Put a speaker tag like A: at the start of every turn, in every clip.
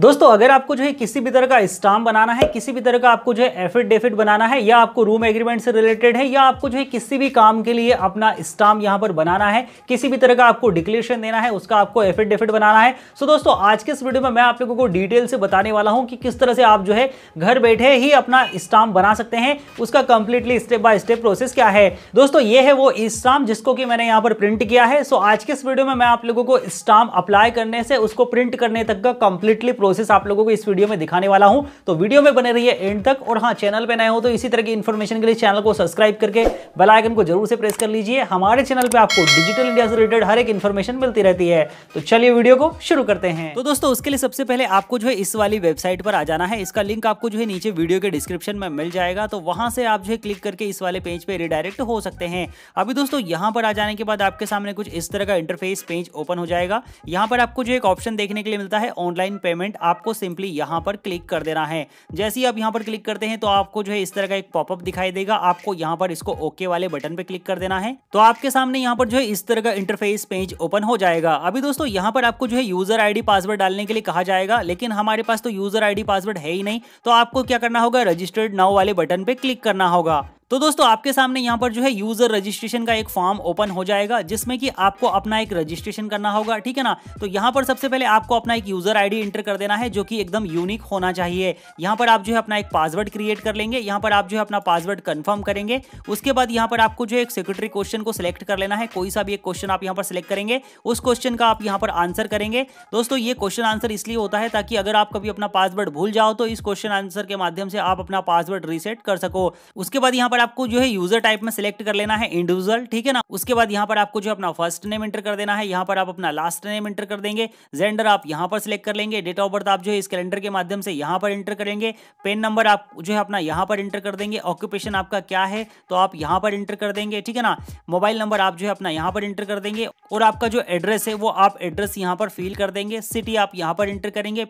A: दोस्तों अगर आपको जो है किसी भी तरह का स्टाम बनाना है किसी भी तरह का आपको जो है एफिडेविट बनाना है या आपको रूम एग्रीमेंट से रिलेटेड है या आपको जो है किसी भी काम के लिए अपना स्टाम यहां पर बनाना है किसी भी तरह का आपको डिक्लेरेशन देना है उसका आपको एफिडेविट बनाना है सो दोस्तों आज के इस वीडियो में मैं आप लोगों को डिटेल से बताने वाला हूँ कि किस तरह से आप जो है घर बैठे ही अपना स्टाम बना सकते हैं उसका completely step by step process क्या है दोस्तों ये है वो स्टाम जिसको कि मैंने यहाँ पर प्रिंट किया है सो आज के इस वीडियो में मैं आप लोगों को स्टाम अप्लाई करने से उसको प्रिंट करने तक का कंप्लीटली प्रोसेस आप लोगों को इस वीडियो में दिखाने वाला हूं तो वीडियो में बने रहिए एंड तक और हाँ चैनल पर नए हो तो इसी तरह की इन्फॉर्मेशन के लिए चैनल को सब्सक्राइब करके बेल आइकन को जरूर से प्रेस कर लीजिए हमारे चैनल पर आपको डिजिटल इंडिया से रिलेटेड हर एक इन्फॉर्मेशन मिलती रहती है तो चलिए वीडियो को शुरू करते हैं तो दोस्तों उसके लिए सबसे पहले आपको जो है इस वाली वेबसाइट पर आ जाना है इसका लिंक आपको जो है नीचे वीडियो के डिस्क्रिप्शन में मिल जाएगा तो वहां से आप जो है क्लिक करके इस वाले पेज पर रिडायरेक्ट हो सकते हैं अभी दोस्तों यहाँ पर आ जाने के बाद आपके सामने कुछ इस तरह का इंटरफेस पेज ओपन हो जाएगा यहाँ पर आपको जो एक ऑप्शन देखने के लिए मिलता है ऑनलाइन पेमेंट आपको सिंपली यहाँ पर क्लिक कर देना है जैसे ही आप यहाँ पर क्लिक करते हैं तो आपको जो है इस तरह का एक पॉपअप दिखाई देगा आपको यहाँ पर इसको ओके वाले बटन पे क्लिक कर देना है तो आपके सामने यहाँ पर जो है इस तरह का इंटरफेस पेज ओपन हो जाएगा अभी दोस्तों यहाँ पर आपको जो है यूजर आईडी पासवर्ड डालने के लिए कहा जाएगा लेकिन हमारे पास तो यूजर आईडी पासवर्ड है ही नहीं तो आपको क्या करना होगा रजिस्टर्ड नाउ वाले बटन पे क्लिक करना होगा तो दोस्तों आपके सामने यहाँ पर जो है यूजर रजिस्ट्रेशन का एक फॉर्म ओपन हो जाएगा जिसमें कि आपको अपना एक रजिस्ट्रेशन करना होगा ठीक है ना तो यहाँ पर सबसे पहले आपको अपना एक यूजर आईडी एंटर कर देना है जो कि एकदम यूनिक होना चाहिए यहाँ पर आप जो है अपना एक पासवर्ड क्रिएट कर लेंगे यहाँ पर आप जो है अपना पासवर्ड कन्फर्म करेंगे उसके बाद यहाँ पर आपको जो है एक सेक्रेटरी क्वेश्चन को सिलेक्ट कर लेना है कोई सा भी एक क्वेश्चन आप यहाँ पर सिलेक्ट करेंगे उस क्वेश्चन का आप यहाँ पर आंसर करेंगे दोस्तों ये क्वेश्चन आंसर इसलिए होता है ताकि अगर आप कभी अपना पासवर्ड भूल जाओ तो इस क्वेश्चन आंसर के माध्यम से आप अपना पासवर्ड रीसेट कर सको उसके बाद यहाँ पर पर आपको जो है यूजर टाइप में सिलेक्ट कर लेना है इंडिविजुअल ठीक है ना उसके बाद यहाँ पर आपको जो अपना फर्स्ट नेम एंटर कर देना है यहाँ पर आप अपना लास्ट नेम एंटर कर देंगे जेंडर आप यहाँ पर सिलेक्ट कर लेंगे डेट ऑफ बर्थ आप जो है इस कैलेंडर के माध्यम से यहाँ पर इंटर करेंगे पेन नंबर आप जो है अपना यहाँ पर इंटर कर देंगे ऑक्यूपेशन आपका क्या है तो आप यहाँ पर इंटर कर देंगे ठीक है ना मोबाइल नंबर आप जो है अपना यहाँ पर इंटर कर देंगे और आपका जो एड्रेस है वो आप एड्रेस यहाँ पर फिल कर देंगे सिटी आप यहाँ पर इंटर करेंगे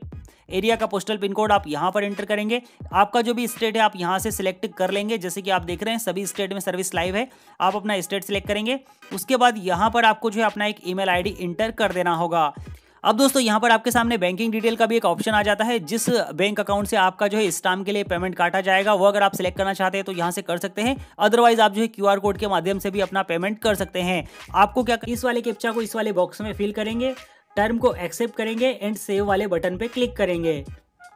A: एरिया का पोस्टल पिन कोड आप यहाँ पर एंटर करेंगे आपका जो भी स्टेट है आप यहाँ से सिलेक्ट कर लेंगे जैसे कि आप देख रहे हैं सभी स्टेट में सर्विस लाइव है आप अपना स्टेट सिलेक्ट करेंगे उसके बाद यहाँ पर आपको जो है अपना एक ईमेल आईडी इंटर कर देना होगा अब दोस्तों यहाँ पर आपके सामने बैंकिंग डिटेल का भी एक ऑप्शन आ जाता है जिस बैंक अकाउंट से आपका जो है स्टाम के लिए पेमेंट काटा जाएगा वो अगर आप सिलेक्ट करना चाहते हैं तो यहाँ से कर सकते हैं अदरवाइज आप जो है क्यूआर कोड के माध्यम से भी अपना पेमेंट कर सकते हैं आपको क्या कर... इस वाले कैप्चा को इस वाले बॉक्स में फिल करेंगे टर्म को एक्सेप्ट करेंगे एंड सेव वाले बटन पे क्लिक करेंगे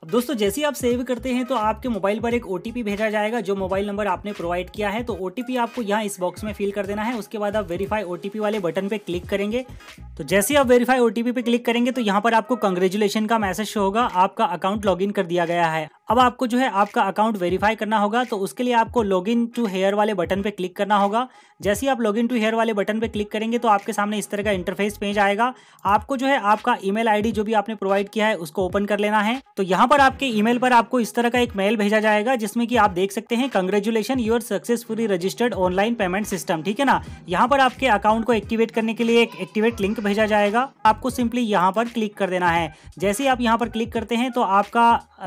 A: अब दोस्तों जैसे ही आप सेव करते हैं तो आपके मोबाइल पर एक ओ भेजा जाएगा जो मोबाइल नंबर आपने प्रोवाइड किया है तो ओ आपको यहाँ इस बॉक्स में फिल कर देना है उसके बाद आप वेरीफाई ओ वाले बटन पर क्लिक करेंगे तो जैसे आप वेरीफाई ओटीपी पे क्लिक करेंगे तो यहाँ पर आपको कंग्रेचुलेशन का मैसेज शो होगा आपका अकाउंट लॉगिन कर दिया गया है अब आपको जो है आपका अकाउंट वेरीफाई करना होगा तो उसके लिए आपको लॉगिन टू हेयर वाले बटन पे क्लिक करना होगा जैसे ही आप लॉगिन टू हेयर वाले बटन पे क्लिक करेंगे तो आपके सामने इस तरह का इंटरफेस पेज आएगा आपको जो है आपका ईमेल आईडी जो भी आपने प्रोवाइड किया है उसको ओपन कर लेना है तो यहाँ पर आपके ईमेल पर आपको इस तरह का एक मेल भेजा जाएगा जिसमें कि आप देख सकते हैं congratulation your successfully registered online payment system ठीक है ना यहाँ पर आपके अकाउंट को एक्टिवेट करने के लिए एक एक्टिवेट लिंक भेजा जाएगा आपको सिंपली यहाँ पर क्लिक कर देना है जैसे ही आप यहाँ पर क्लिक करते हैं तो आपका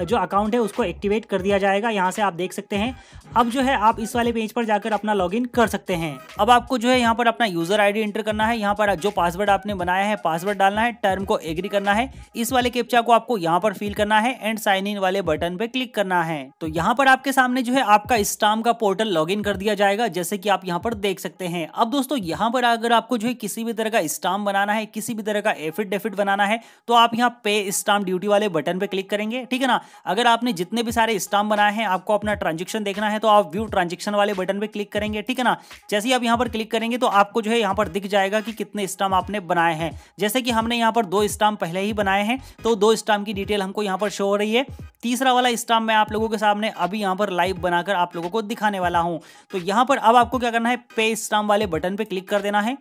A: जो अकाउंट है उसको एक्टिवेट कर दिया जाएगा यहाँ से आप देख सकते हैं अब जो है आप इस वाले पेज पर जाकर अपना लॉगिन कर सकते हैं अब आपको जो है यहाँ पर अपना यूजर आईडी एंटर करना है यहाँ पर जो पासवर्ड आपने बनाया है पासवर्ड डालना है टर्म को एग्री करना है इस वाले कैप्चा को आपको यहाँ पर फिल करना है एंड साइन इन वाले बटन पे क्लिक करना है तो यहाँ पर आपके सामने जो है आपका स्टाम का पोर्टल लॉग कर दिया जाएगा जैसे कि आप यहाँ पर देख सकते हैं अब दोस्तों यहाँ पर अगर आपको जो है किसी भी तरह का स्टाम बनाना बनाना है किसी भी तरह का एफिट डेफिट बनाना है तो आप यहाँ पे स्टाम्प ड्यूटी वाले बटन पर क्लिक करेंगे ठीक है ना अगर आपने जितने भी सारे स्टाम्प बनाए हैं आपको अपना ट्रांजेक्शन देखना है तो आप व्यू ट्रांजेक्शन वाले बटन पर क्लिक करेंगे ठीक है ना जैसे ही आप यहाँ पर क्लिक करेंगे तो आपको जो है यहाँ पर दिख जाएगा कि कितने स्टाम्प आपने बनाए हैं जैसे कि हमने यहाँ पर दो स्टाम्प पहले ही बनाए हैं तो दो स्टाम्प की डिटेल हमको यहाँ पर शो हो रही है तीसरा वाला स्टाम्प मैं आप लोगों के सामने अभी यहाँ पर लाइव बनाकर आप लोगों को दिखाने वाला हूँ तो यहाँ पर अब आपको क्या करना है पे स्टाम्प वाले बटन पर क्लिक कर देना है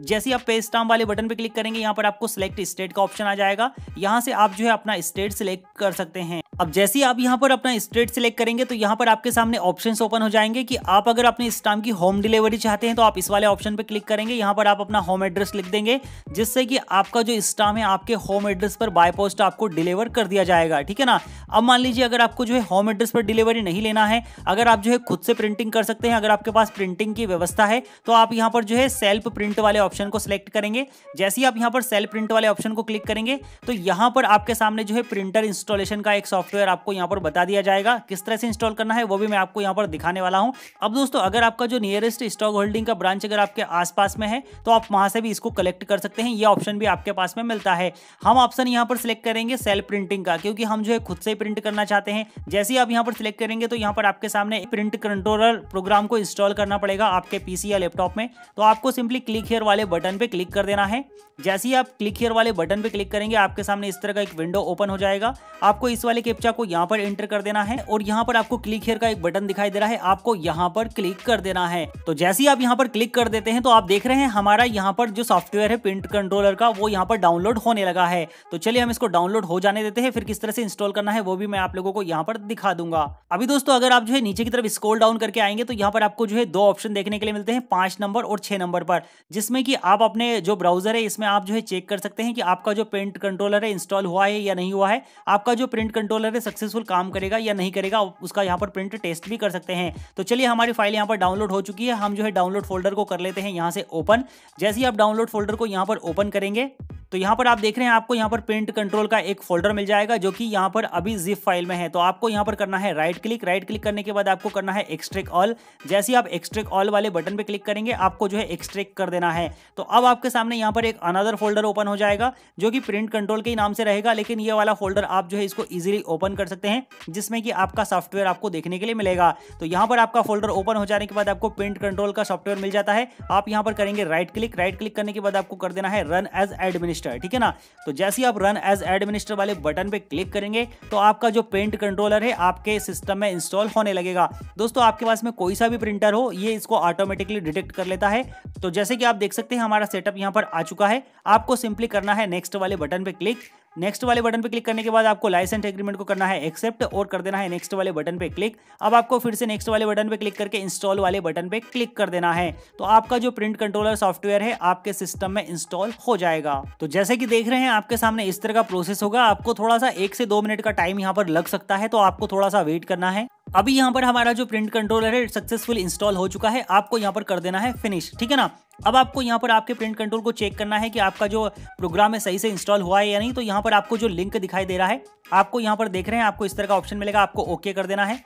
A: जैसे आप पे स्टाम वाले बटन पर क्लिक करेंगे यहाँ पर आपको सिलेक्ट स्टेट का ऑप्शन आ जाएगा यहाँ से आप जो है अपना स्टेट सिलेक्ट कर सकते हैं अब जैसे ही आप यहाँ पर अपना स्टेट सिलेक्ट करेंगे तो यहाँ पर आपके सामने ऑप्शंस ओपन हो जाएंगे कि आप अगर अपने स्टाम की होम डिलीवरी चाहते हैं तो आप इस वाले ऑप्शन पर क्लिक करेंगे यहाँ पर आप अपना होम एड्रेस लिख देंगे जिससे कि आपका जो स्टाम है आपके होम एड्रेस पर बाय पोस्ट आपको डिलीवर कर दिया जाएगा ठीक है ना अब मान लीजिए अगर आपको जो है होम एड्रेस पर डिलीवरी नहीं लेना है अगर आप जो है खुद से प्रिंटिंग कर सकते हैं अगर आपके पास प्रिंटिंग की व्यवस्था है तो आप यहाँ पर जो है सेल्फ प्रिंट वाले ऑप्शन को सिलेक्ट करेंगे जैसे ही आप यहाँ पर सेल्फ प्रिंट वाले ऑप्शन को क्लिक करेंगे तो यहाँ पर आपके सामने जो है प्रिंटर इंस्टॉलेशन का एक सॉफ्ट सॉफ्टवेयर आपको यहाँ पर बता दिया जाएगा किस तरह से इंस्टॉल करना है वो भी मैं आपको यहाँ पर दिखाने वाला हूँ अब दोस्तों अगर आपका जो नियरेस्ट स्टॉक होल्डिंग का ब्रांच अगर आपके आसपास में है तो आप वहाँ से भी इसको कलेक्ट कर सकते हैं ये ऑप्शन भी आपके पास में मिलता है हम ऑप्शन यहाँ पर सिलेक्ट करेंगे सेल प्रिंटिंग का क्योंकि हम जो है खुद से प्रिंट करना चाहते हैं जैसे ही आप यहाँ पर सिलेक्ट करेंगे तो यहाँ पर आपके सामने प्रिंट कंट्रोलर प्रोग्राम को इंस्टॉल करना पड़ेगा आपके पीसी या लैपटॉप में तो आपको सिंपली क्लिक हेयर वाले बटन पे क्लिक कर देना है जैसे ही आप क्लिक हेयर वाले बटन पे क्लिक करेंगे आपके सामने इस तरह का एक विंडो ओपन हो जाएगा आपको इस वाले के कैप्चा को यहाँ पर एंटर कर देना है और यहाँ पर आपको क्लिक हेयर का एक बटन दिखाई दे रहा है आपको यहाँ पर क्लिक कर देना है तो जैसे ही आप यहाँ पर क्लिक कर देते हैं तो आप देख रहे हैं हमारा यहाँ पर जो सॉफ्टवेयर है प्रिंट कंट्रोलर का वो यहाँ पर डाउनलोड होने लगा है तो चलिए हम इसको डाउनलोड हो जाने देते हैं फिर किस तरह से इंस्टॉल करना है वो भी मैं आप लोगों को यहाँ पर दिखा दूंगा अभी दोस्तों अगर आप जो है नीचे की तरफ स्कोल डाउन करके आएंगे तो यहाँ पर आपको जो है दो ऑप्शन देखने के लिए मिलते हैं पांच नंबर और छह नंबर पर जिसमें कि आप अपने जो ब्राउजर है इसमें आप जो है चेक कर सकते हैं कि आपका जो प्रिंट कंट्रोलर है इंस्टॉल हुआ है या नहीं हुआ है आपका जो प्रिंट कंट्रोलर कलर है सक्सेसफुल काम करेगा या नहीं करेगा उसका यहाँ पर प्रिंट टेस्ट भी कर सकते हैं तो चलिए हमारी फाइल यहाँ पर डाउनलोड हो चुकी है हम जो है डाउनलोड फोल्डर को कर लेते हैं यहाँ से ओपन जैसे ही आप डाउनलोड फोल्डर को यहाँ पर ओपन करेंगे तो यहाँ पर आप देख रहे हैं आपको यहाँ पर प्रिंट कंट्रोल का एक फोल्डर मिल जाएगा जो कि यहाँ पर अभी जिप फाइल में है तो आपको यहाँ पर करना है राइट क्लिक राइट क्लिक करने के बाद आपको करना है एक्सट्रेक ऑल जैसे ही आप एक्सट्रेक ऑल वाले बटन पर क्लिक करेंगे आपको जो है एक्सट्रेक कर देना है तो अब आपके सामने यहाँ पर एक अनदर फोल्डर ओपन हो जाएगा जो कि प्रिंट कंट्रोल के नाम से रहेगा लेकिन ये वाला फोल्डर आप जो है इसको ईजिली ओपन कर सकते हैं जिसमें कि आपका सॉफ्टवेयर आपको देखने के लिए मिलेगा तो यहाँ पर आपका फोल्डर ओपन हो जाने के बाद आपको प्रिंट कंट्रोल का सॉफ्टवेयर मिल जाता है आप यहाँ पर करेंगे राइट क्लिक राइट क्लिक करने के बाद आपको कर देना है रन एज एडमिनिस्ट्रेट एडमिनिस्टर है ठीक है ना तो जैसे ही आप रन एज एडमिनिस्टर वाले बटन पे क्लिक करेंगे तो आपका जो पेंट कंट्रोलर है आपके सिस्टम में इंस्टॉल होने लगेगा दोस्तों आपके पास में कोई सा भी प्रिंटर हो ये इसको ऑटोमेटिकली डिटेक्ट कर लेता है तो जैसे कि आप देख सकते हैं हमारा सेटअप यहाँ पर आ चुका है आपको सिंपली करना है नेक्स्ट वाले बटन पे क्लिक नेक्स्ट वाले बटन पे क्लिक करने के बाद आपको लाइसेंस एग्रीमेंट को करना है एक्सेप्ट और कर देना है नेक्स्ट वाले बटन पे क्लिक अब आपको फिर से नेक्स्ट वाले बटन पे क्लिक करके इंस्टॉल वाले बटन पे क्लिक कर देना है तो आपका जो प्रिंट कंट्रोलर सॉफ्टवेयर है आपके सिस्टम में इंस्टॉल हो जाएगा तो जैसे कि देख रहे हैं आपके सामने इस तरह का प्रोसेस होगा आपको थोड़ा सा एक से दो मिनट का टाइम यहाँ पर लग सकता है तो आपको थोड़ा सा वेट करना है अभी यहाँ पर हमारा जो प्रिंट कंट्रोलर है सक्सेसफुल इंस्टॉल हो चुका है आपको यहाँ पर कर देना है फिनिश ठीक है ना अब आपको यहाँ पर आपके प्रिंट कंट्रोल को चेक करना है कि आपका जो प्रोग्राम है सही से इंस्टॉल हुआ है या नहीं तो यहाँ पर आपको जो लिंक दिखाई दे रहा है आपको यहाँ पर देख रहे हैं आपको इस तरह का ऑप्शन मिलेगा आपको ओके कर देना है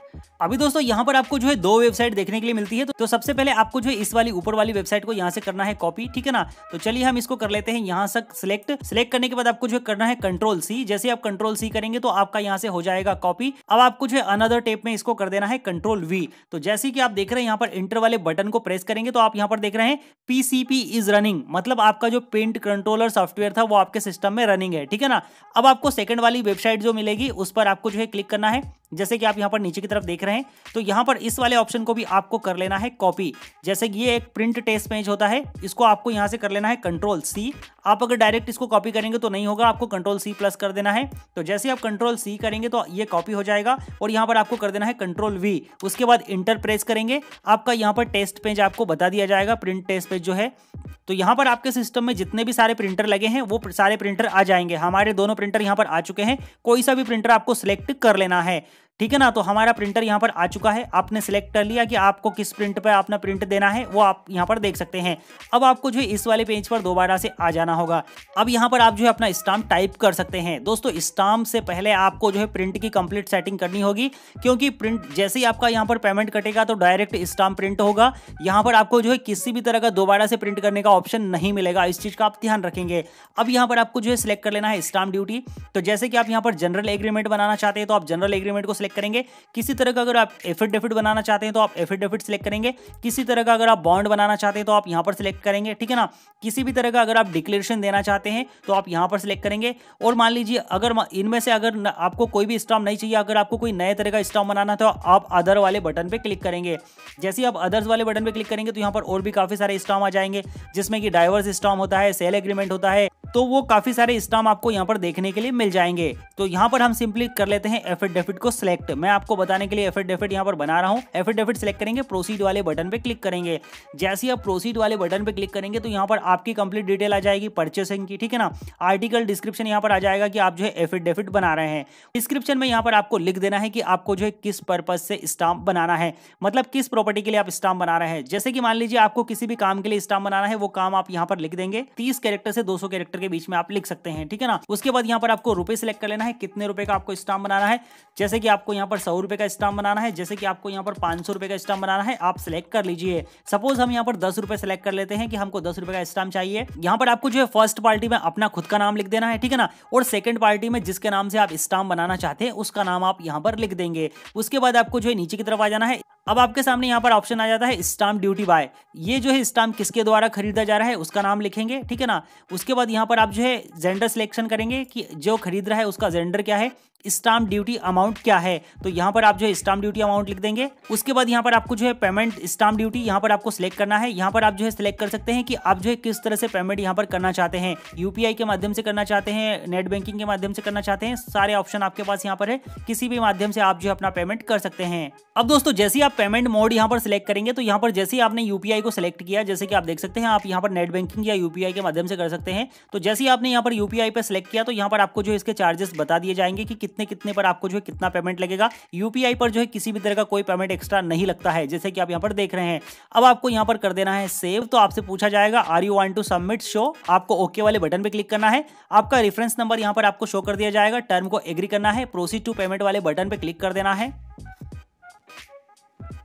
A: अभी दोस्तों यहाँ पर आपको जो है दो वेबसाइट देखने के लिए मिलती है तो, सबसे पहले आपको जो है इस वाली ऊपर वाली वेबसाइट को यहाँ से करना है कॉपी ठीक है ना तो चलिए हम इसको कर लेते हैं यहाँ से सिलेक्ट सिलेक्ट करने के बाद आपको जो है करना है कंट्रोल सी जैसे आप कंट्रोल सी करेंगे तो आपका यहाँ से हो जाएगा कॉपी अब आपको जो है अनदर टेप में इसको कर देना है कंट्रोल वी तो जैसे कि आप देख रहे हैं यहाँ पर इंटर वाले बटन को प्रेस करेंगे तो आप यहाँ पर देख रहे हैं पी पीसीपी इज रनिंग मतलब आपका जो पेंट कंट्रोलर सॉफ्टवेयर था वो आपके सिस्टम में रनिंग है ठीक है ना अब आपको सेकंड वाली वेबसाइट जो मिलेगी उस पर आपको जो है क्लिक करना है जैसे कि आप यहाँ पर नीचे की तरफ देख रहे हैं तो यहाँ पर इस वाले ऑप्शन को भी आपको कर लेना है कॉपी जैसे कि ये एक प्रिंट टेस्ट पेज होता है इसको आपको यहाँ से कर लेना है कंट्रोल सी आप अगर डायरेक्ट इसको कॉपी करेंगे तो नहीं होगा आपको कंट्रोल सी प्लस कर देना है तो जैसे आप कंट्रोल सी करेंगे तो ये कॉपी हो जाएगा और यहाँ पर आपको कर देना है कंट्रोल वी उसके बाद इंटर प्रेस करेंगे आपका यहाँ पर टेस्ट पेज आपको बता दिया जाएगा प्रिंट टेस्ट पेज जो है तो यहाँ पर आपके सिस्टम में जितने भी सारे प्रिंटर लगे हैं वो सारे प्रिंटर आ जाएंगे हमारे दोनों प्रिंटर यहाँ पर आ चुके हैं कोई सा भी प्रिंटर आपको सिलेक्ट कर लेना है ठीक है ना तो हमारा प्रिंटर यहाँ पर आ चुका है आपने सिलेक्ट कर लिया कि आपको किस प्रिंट पर अपना प्रिंट देना है वो आप यहाँ पर देख सकते हैं अब आपको जो है इस वाले पेज पर दोबारा से आ जाना होगा अब यहाँ पर आप जो है अपना स्टाम्प टाइप कर सकते हैं दोस्तों स्टाम्प से पहले आपको जो है प्रिंट की कंप्लीट सेटिंग करनी होगी क्योंकि प्रिंट जैसे ही आपका यहाँ पर पेमेंट कटेगा तो डायरेक्ट स्टाम्प प्रिंट होगा यहाँ पर आपको जो है किसी भी तरह का दोबारा से प्रिंट करने का ऑप्शन नहीं मिलेगा इस चीज़ का आप ध्यान रखेंगे अब यहाँ पर आपको जो है सिलेक्ट कर लेना है स्टाम्प ड्यूटी तो जैसे कि आप यहाँ पर जनरल एग्रीमेंट बनाना चाहते हैं तो आप जनरल एग्रीमेंट को सिलेक्ट करेंगे किसी तरह का अगर आप एफिडेफिट बनाना चाहते हैं तो आप एफिडेविट सिलेक्ट करेंगे किसी तरह का अगर आप बॉन्ड बनाना चाहते हैं तो आप यहाँ पर सिलेक्ट करेंगे ठीक है ना किसी भी तरह का अगर आप डिक्लेरेशन देना चाहते हैं चाहते हैं तो आप यहाँ पर सिलेक्ट करेंगे और मान लीजिए अगर इनमें से अगर आपको कोई भी स्टॉम नहीं चाहिए अगर आपको कोई नए तरह का स्टॉम बनाना था आप अदर वाले बटन पर क्लिक करेंगे जैसे आप अदर्स वाले बटन पर क्लिक करेंगे तो यहाँ पर और भी काफ़ी सारे स्टॉम आ जाएंगे जिसमें कि डाइवर्स स्टॉम होता है सेल एग्रीमेंट होता है तो वो काफी सारे स्टाम आपको यहाँ पर देखने के लिए मिल जाएंगे तो यहाँ पर हम सिंपली कर लेते हैं एफिडेविट को सिलेक्ट मैं आपको बताने के लिए एफिडेविट यहाँ पर बना रहा हूँ एफिडेविट सिलेक्ट करेंगे प्रोसीड वाले बटन पे क्लिक करेंगे जैसे ही आप प्रोसीड वाले बटन पे क्लिक करेंगे तो यहाँ पर आपकी कंप्लीट डिटेल आ जाएगी परचेसिंग की ठीक है ना आर्टिकल डिस्क्रिप्शन यहाँ पर आ जाएगा कि आप जो है एफिडेविट बना रहे हैं डिस्क्रिप्शन में यहाँ पर आपको लिख देना है कि आपको जो है किस पर्पज से स्टाम्प बनाना है मतलब किस प्रॉपर्टी के लिए आप स्टाम्प बना रहे हैं जैसे कि मान लीजिए आपको किसी भी काम के लिए स्टाम्प बनाना है वो काम आप यहाँ पर लिख देंगे तीस कैरेक्टर से दो कैरेक्टर कैरेक्टर के बीच में आप लिख सकते हैं ठीक है ना उसके बाद यहाँ पर आपको रुपए सिलेक्ट कर लेना है कितने रुपए का आपको स्टाम्प बनाना है जैसे कि आपको यहाँ पर सौ रुपए का स्टाम्प बनाना है जैसे कि आपको यहाँ पर पांच सौ रुपए का स्टाम्प बनाना है आप सिलेक्ट कर लीजिए सपोज हम यहाँ पर दस रुपए सिलेक्ट कर लेते हैं कि हमको दस रुपए का स्टाम्प चाहिए यहाँ पर आपको जो है फर्स्ट पार्टी में अपना खुद का नाम लिख देना है ठीक है ना और सेकंड पार्टी में जिसके नाम से आप स्टाम्प बनाना चाहते हैं उसका नाम आप यहाँ पर लिख देंगे उसके बाद आपको जो है नीचे की तरफ आ जाना है अब आपके सामने यहाँ पर ऑप्शन आ जाता है स्टाम्प ड्यूटी बाय ये जो है स्टाम्प किसके द्वारा खरीदा जा रहा है उसका नाम लिखेंगे ठीक है ना उसके बाद यहाँ पर आप जो है जेंडर सिलेक्शन करेंगे कि जो खरीद रहा है उसका जेंडर क्या है स्टाम्प ड्यूटी अमाउंट क्या है तो यहाँ पर आप जो है स्टाम्प ड्यूटी अमाउंट लिख देंगे उसके बाद यहाँ पर आपको जो है पेमेंट स्टाम्प ड्यूटी यहाँ पर आपको सिलेक्ट करना है यहाँ पर आप जो है सिलेक्ट कर सकते हैं कि आप जो है किस तरह से पेमेंट यहाँ पर करना चाहते हैं यूपीआई के माध्यम से करना चाहते हैं नेट बैंकिंग के माध्यम से करना चाहते हैं सारे ऑप्शन आपके पास यहाँ पर है किसी भी माध्यम से आप जो है अपना पेमेंट कर सकते हैं अब दोस्तों जैसे आप पेमेंट मोड यहाँ पर सिलेक्ट करेंगे तो यहाँ पर जैसे ही आपने यूपीआई को सिलेक्ट किया जैसे कि आप देख सकते हैं आप यहाँ पर नेट बैंकिंग या यूपीआई के माध्यम से कर सकते हैं तो जैसे ही आपने यहाँ पर यूपीआई पर सिलेक्ट किया तो यहाँ पर आपको जो इसके चार्जेस बता दिए जाएंगे कि कितने कितने पर आपको जो है कितना पेमेंट लगेगा यूपीआई पर जो है किसी भी तरह का कोई पेमेंट एक्स्ट्रा नहीं लगता है जैसे कि आप यहाँ पर देख रहे हैं अब आपको यहाँ पर कर देना है सेव तो आपसे पूछा जाएगा are you want to submit so आपको ओके वाले बटन पर क्लिक करना है आपका रेफरेंस नंबर यहाँ पर आपको शो कर दिया जाएगा टर्म को एग्री करना है प्रोसीड टू पेमेंट वाले बटन पर क्लिक कर देना है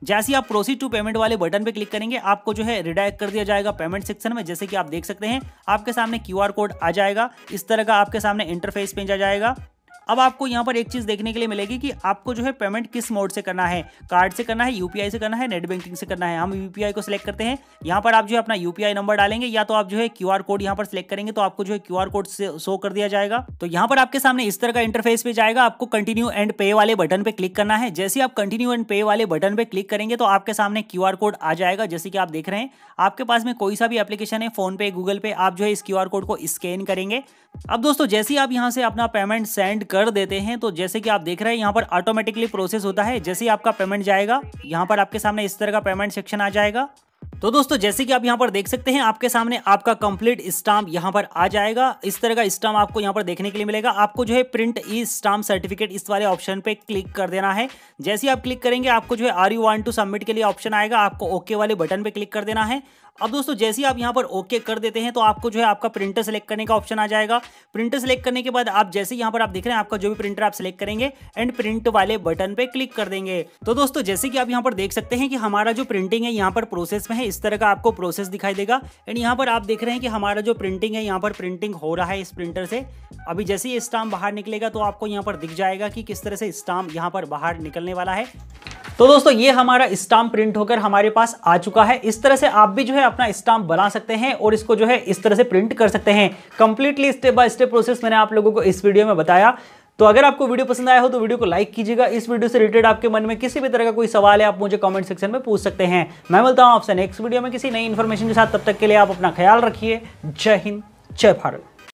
A: जैसे आप प्रोसीड टू पेमेंट वाले बटन पे क्लिक करेंगे आपको जो है रिडायरेक्ट कर दिया जाएगा पेमेंट सेक्शन में जैसे कि आप देख सकते हैं आपके सामने क्यूआर कोड आ जाएगा इस तरह का आपके सामने इंटरफेस पेज आ जाएगा अब आपको यहाँ पर एक चीज़ देखने के लिए मिलेगी कि आपको जो है पेमेंट किस मोड से करना है कार्ड से करना है यूपीआई से करना है नेट बैंकिंग से करना है हम यूपीआई को सिलेक्ट करते हैं यहाँ पर आप जो है अपना यूपीआई नंबर डालेंगे या तो आप जो है क्यूआर कोड यहाँ पर सिलेक्ट करेंगे तो आपको जो है क्यूआर कोड से शो कर दिया जाएगा तो यहाँ पर आपके सामने इस तरह का इंटरफेस पे जाएगा आपको कंटिन्यू एंड पे वाले बटन पे क्लिक करना है जैसे आप कंटिन्यू एंड पे वाले बटन पे क्लिक करेंगे तो आपके सामने क्यू कोड आ जाएगा जैसे कि आप देख रहे हैं आपके पास में कोई सा भी एप्लीकेशन है फोन पे गूगल पे आप जो है इस क्यू कोड को स्कैन करेंगे अब दोस्तों जैसे ही आप यहाँ से अपना पेमेंट सेंड कर देते हैं तो जैसे कि आप देख रहे हैं यहाँ पर ऑटोमेटिकली प्रोसेस होता है जैसे ही आपका पेमेंट जाएगा यहाँ पर आपके सामने इस तरह का पेमेंट सेक्शन आ जाएगा तो दोस्तों जैसे कि आप यहाँ पर देख सकते हैं आपके सामने आपका कंप्लीट स्टाम्प यहाँ पर आ जाएगा इस तरह का स्टाम्प आपको यहाँ पर देखने के लिए मिलेगा आपको जो है प्रिंट ई स्टाम्प सर्टिफिकेट इस वाले ऑप्शन पे क्लिक कर देना है जैसे आप क्लिक करेंगे आपको जो है are you want to submit के लिए ऑप्शन आएगा आपको ओके वाले बटन पे क्लिक कर देना है अब दोस्तों जैसे ही आप यहाँ पर ओके कर देते हैं तो आपको जो है आपका प्रिंटर सेलेक्ट करने का ऑप्शन आ जाएगा प्रिंटर सेलेक्ट करने के बाद आप जैसे यहाँ पर आप देख रहे हैं आपका जो भी प्रिंटर आप सेलेक्ट करेंगे एंड प्रिंट वाले बटन पे क्लिक कर देंगे तो दोस्तों जैसे कि आप यहाँ पर देख सकते हैं कि हमारा जो प्रिंटिंग है यहाँ पर प्रोसेस में है इस तरह का आपको प्रोसेस दिखाई देगा एंड यहाँ पर आप देख रहे हैं कि हमारा जो प्रिंटिंग है यहाँ पर प्रिंटिंग हो रहा है इस प्रिंटर से अभी जैसे ही स्टाम्प बाहर निकलेगा तो आपको यहाँ पर दिख जाएगा कि किस तरह से स्टाम्प यहाँ पर बाहर निकलने वाला है तो दोस्तों ये हमारा स्टाम्प प्रिंट होकर हमारे पास आ चुका है इस तरह से आप भी जो है अपना स्टाम्प बना सकते हैं और इसको जो है इस तरह से प्रिंट कर सकते हैं completely step by step process मैंने आप लोगों को इस वीडियो में बताया तो अगर आपको वीडियो पसंद आया हो तो वीडियो को लाइक कीजिएगा इस वीडियो से रिलेटेड आपके मन में किसी भी तरह का कोई सवाल है आप मुझे कमेंट सेक्शन में पूछ सकते हैं मैं मिलता हूँ आपसे नेक्स्ट वीडियो में किसी नई इन्फॉर्मेशन के साथ तब तक के लिए आप अपना ख्याल रखिए जय हिंद जय भारत